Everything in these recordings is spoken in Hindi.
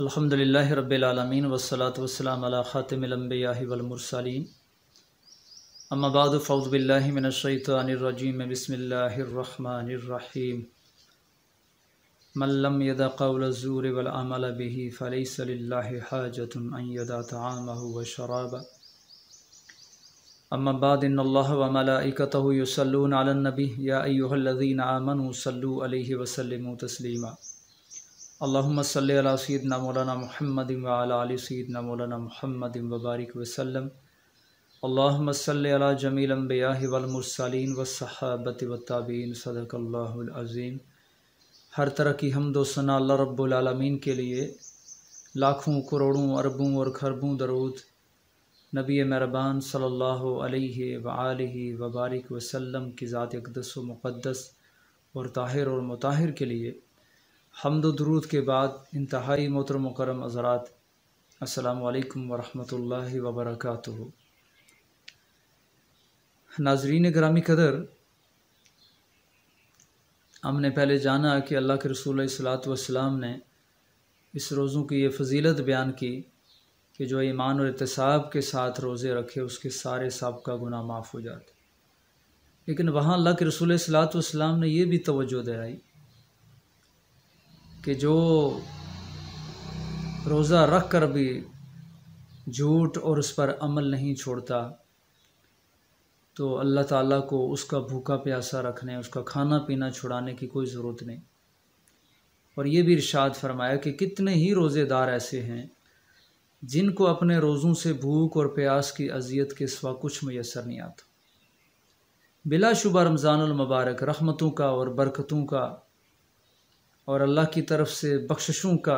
अल्हम्दुलिल्लाह रब्बिलालमीन वस्सलात वस्सलाम अला ख़ातिमिलम्बियाहि वलमुरसलीन अम्मा बाद फ़ौज़ बिल्लाहि मिनश्शैतानिर्रजीम बिस्मिल्लाहिर्रहमानिर्रहीम मन लम यदा क़ौल ज़ूर वल अमल बिही फ़लैस लिल्लाहि हाजतुन अन यदा तआमहु व शराब अम्मा बाद इन अल्लाह व मलाइकतहु युसल्लून अलन नबी या अय्युहल्लज़ीना आमनु सल्लु अलैहि व सल्लिमू तस्लीमा अल्लाम सल सदना मौलाना महमद वाली सदना मौलाना महमद वबारक वसलम अल्लाम सल जमील अम्बिया वलमरसालीन वसहाबत वाबीन सदकल्लाज़ीम हर तरह की हम दोसना अल्लाह रब्लमीन के लिए लाखों करोड़ों अरबों और खरबों दरूद नबी मेहरबान सल्ला वबारक वसलम की ज़ात अकदस व मुक़दस और ताहिर और मुताहिर के लिए हमद दरूद के बाद इंतहाई मोहतर मकरम हज़रात असलकम वरहमल वबरक नाजरीन ग्रामी कदर हमने पहले जाना कि अल्लाह के रसूल सलात ने इस रोज़ों की ये फजीलत बयान की कि जो ईमान और एहतसाब के साथ रोज़े रखे उसके सारे सबका गुना माफ़ हो जाते लेकिन वहाँ अल्लाह के रसूल सलात वाम ने यह भी तोज्जो दिलाई कि जो रोज़ा रख कर भी झूठ और उस पर अमल नहीं छोड़ता तो अल्लाह ताला को उसका भूखा प्यासा रखने उसका खाना पीना छुड़ाने की कोई ज़रूरत नहीं और ये भी इरशाद फरमाया कि कितने ही रोज़ेदार ऐसे हैं जिनको अपने रोज़ों से भूख और प्यास की अजियत के सिवा कुछ मैसर नहीं आता बिलाशुबा रमज़ानमबारक रहमतों का और बरकतों का और अल्लाह की तरफ से बख्शिशों का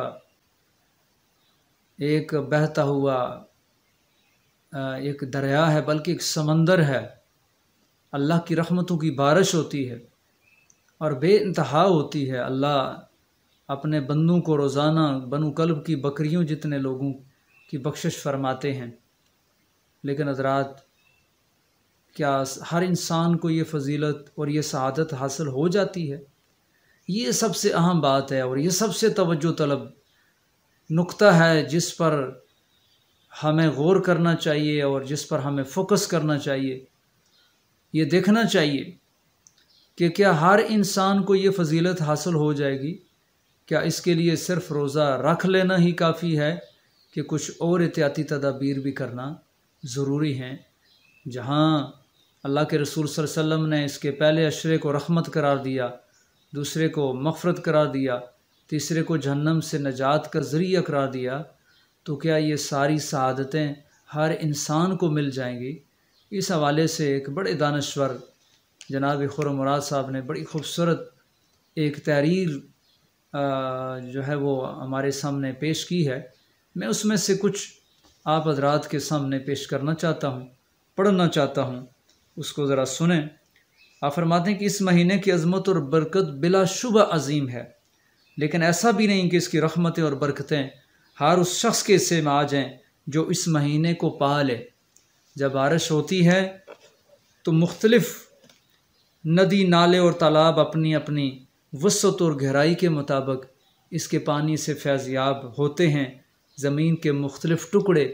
एक बहता हुआ एक दरिया है बल्कि एक समंदर है अल्लाह की रहमतों की बारिश होती है और बेानतहा होती है अल्लाह अपने बंदों को रोज़ाना बनु कल्ब की बकरियों जितने लोगों की बख्शिश फरमाते हैं लेकिन हजरात क्या हर इंसान को ये फजीलत और ये शहादत हासिल हो जाती है ये सबसे अहम बात है और ये सबसे तवज्जो तलब नुक्ता है जिस पर हमें गौर करना चाहिए और जिस पर हमें फोकस करना चाहिए ये देखना चाहिए कि क्या हर इंसान को ये फजीलत हासिल हो जाएगी क्या इसके लिए सिर्फ रोज़ा रख लेना ही काफ़ी है कि कुछ और एहतियाती तदाबीर भी करना ज़रूरी हैं जहाँ अल्लाह के रसूल वसल्लम ने इसके पहले अशरे को रहमत करार दिया दूसरे को मफ़रत करा दिया तीसरे को जहन्नम से नजात का ज़रिया करा दिया तो क्या ये सारी शहादतें हर इंसान को मिल जाएंगी इस हवाले से एक बड़े दानश्वर जनाब खुर मुराद साहब ने बड़ी खूबसूरत एक तहरीर जो है वो हमारे सामने पेश की है मैं उसमें से कुछ आप हजरात के सामने पेश करना चाहता हूँ पढ़ना चाहता हूँ उसको ज़रा सुने आप फरमाते हैं कि इस महीने की अजमत और बरकत बिलाशुबा अजीम है लेकिन ऐसा भी नहीं कि इसकी रहमतें और बरकतें हर उस शख्स के हिस्से में आ जाएँ जो इस महीने को पा ले जब बारिश होती है तो मुख्तलफ़ नदी नाले और तालाब अपनी अपनी वसत और गहराई के मुताबिक इसके पानी से फैज़याब होते हैं ज़मीन के मुख्तलिफ़ टुकड़े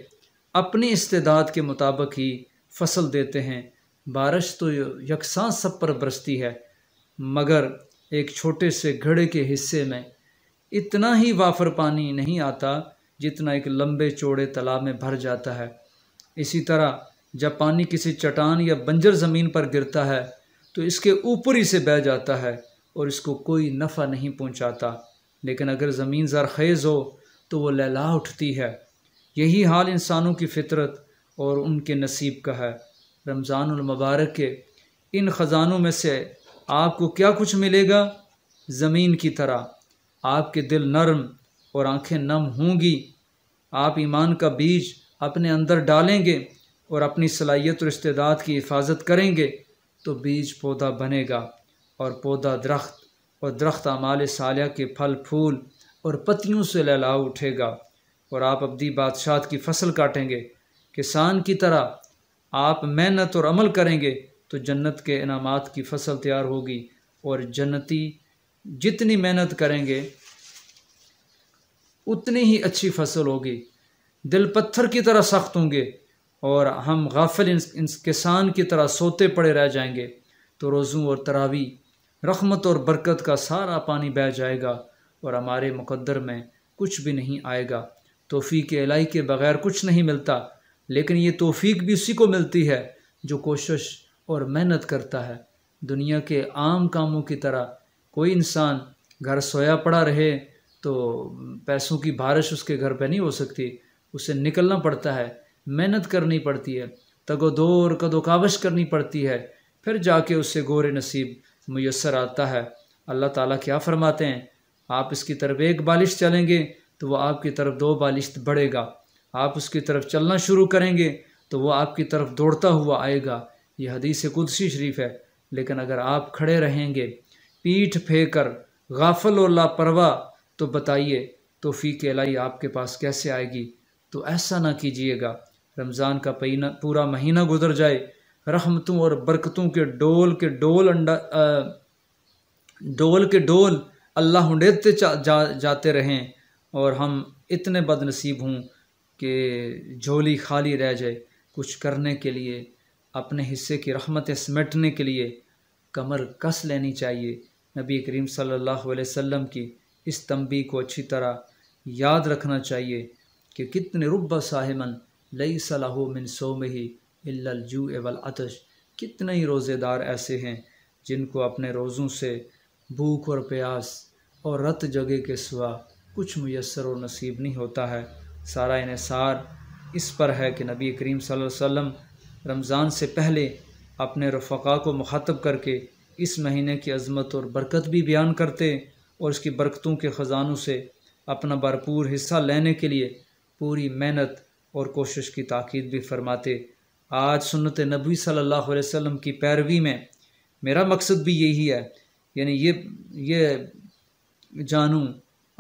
अपनी इस्तेदाद के मुताबिक ही फसल देते हैं बारिश तो यकसां सब पर बरसती है मगर एक छोटे से घड़े के हिस्से में इतना ही वाफर पानी नहीं आता जितना एक लंबे चौड़े तालाब में भर जाता है इसी तरह जब पानी किसी चट्टान या बंजर ज़मीन पर गिरता है तो इसके ऊपर ही से बह जाता है और इसको कोई नफ़ा नहीं पहुंचाता लेकिन अगर ज़मीन ज़रखेज़ हो तो वो लहला उठती है यही हाल इंसानों की फितरत और उनके नसीब का है रमज़ानमबारक के इन ख़जानों में से आपको क्या कुछ मिलेगा ज़मीन की तरह आपके दिल नरम और आंखें नम होंगी आप ईमान का बीज अपने अंदर डालेंगे और अपनी सलाहियत और इस्तेदाद की हिफाजत करेंगे तो बीज पौधा बनेगा और पौधा दरख्त और दरख्त आमाल सालिया के फल फूल और पत्तियों से लहलाव उठेगा और आप अब्दी बादशाह की फसल काटेंगे किसान की तरह आप मेहनत और अमल करेंगे तो जन्नत के इनाम की फसल तैयार होगी और जन्नती जितनी मेहनत करेंगे उतनी ही अच्छी फसल होगी दिल पत्थर की तरह सख्त होंगे और हम गाफिल किसान की तरह सोते पड़े रह जाएंगे तो रोज़ों और तरावी रखमत और बरकत का सारा पानी बह जाएगा और हमारे मुकद्दर में कुछ भी नहीं आएगा तोफ़ी के अलाई के बगैर कुछ नहीं मिलता लेकिन ये तोफ़ी भी उसी को मिलती है जो कोशिश और मेहनत करता है दुनिया के आम कामों की तरह कोई इंसान घर सोया पड़ा रहे तो पैसों की बारिश उसके घर पे नहीं हो सकती उसे निकलना पड़ता है मेहनत करनी पड़ती है तगोदौर कदोकावश करनी पड़ती है फिर जाके उससे गोरे नसीब मैसर आता है अल्लाह ताला क्या फरमाते हैं आप इसकी तरफ एक बालिश चलेंगे तो वह आपकी तरफ दो बालिश बढ़ेगा आप उसकी तरफ चलना शुरू करेंगे तो वह आपकी तरफ दौड़ता हुआ आएगा यह हदीस कुदसी शरीफ है लेकिन अगर आप खड़े रहेंगे पीठ फेंक कर गाफल और लापरवाह तो बताइए तोफ़ी के लाई आपके पास कैसे आएगी तो ऐसा ना कीजिएगा रमज़ान का पीना पूरा महीना गुजर जाए रहमतों और बरकतों के डोल के डोल अंडा डोल के डोल अल्लाह उड़ेते जा, जाते रहें और हम इतने बदनसीब हों कि झोली खाली रह जाए कुछ करने के लिए अपने हिस्से की रहमतें समेटने के लिए कमर कस लेनी चाहिए नबी करीम सल्लल्लाहु अलैहि वसल्लम की इस तंबी को अच्छी तरह याद रखना चाहिए कि कितने रुब साहिमन लई सलाह मिन सोम ही इल्लजू एवल अतश कितने ही रोज़ेदार ऐसे हैं जिनको अपने रोज़ों से भूख और प्यास और रत जगह के सिवा कुछ मैसर और नसीब नहीं होता है सारा इसार इस पर है कि नबी करीम वसल्लम रमज़ान से पहले अपने रफ़ा को मुखातब करके इस महीने की अजमत और बरकत भी बयान करते और इसकी बरकतों के ख़जानों से अपना भरपूर हिस्सा लेने के लिए पूरी मेहनत और कोशिश की ताक़द भी फरमाते आज सुनत नबी सल्लल्लाहु अलैहि वसल्लम की पैरवी में मेरा मकसद भी यही है यानी ये ये जानूँ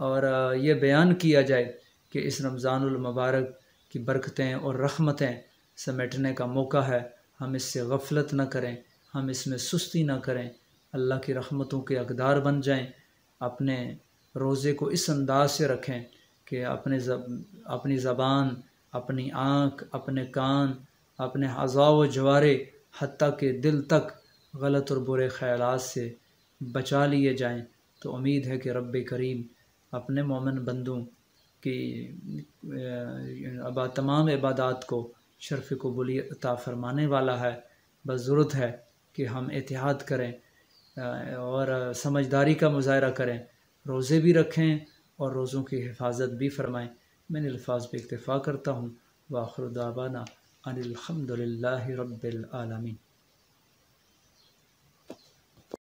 और ये बयान किया जाए कि इस रमज़ानमबारक की बरकतें और रहमतें समेटने का मौका है हम इससे गफलत न करें हम इसमें सुस्ती ना करें अल्लाह की रहमतों के अकदार बन जाएं अपने रोज़े को इस अंदाज से रखें कि अपने जब अपनी ज़बान अपनी आँख अपने कान अपने हज़ाव जवारे हती के दिल तक गलत और बुरे ख्याल से बचा लिए जाएं तो उम्मीद है कि रब करीम अपने मोमन बंदों कि अबा तमाम इबादत को शरफ़ कबूली अता फ़रमाने वाला है बस ज़रूरत है कि हम एहतियात करें और समझदारी का मुजाहरा करें रोज़े भी रखें और रोज़ों की हिफाजत भी फरमाएँ मैं अल्फाज पर इतफ़ा करता हूँ वाखरदाबाना अनिलहमदिल्ला रबालमी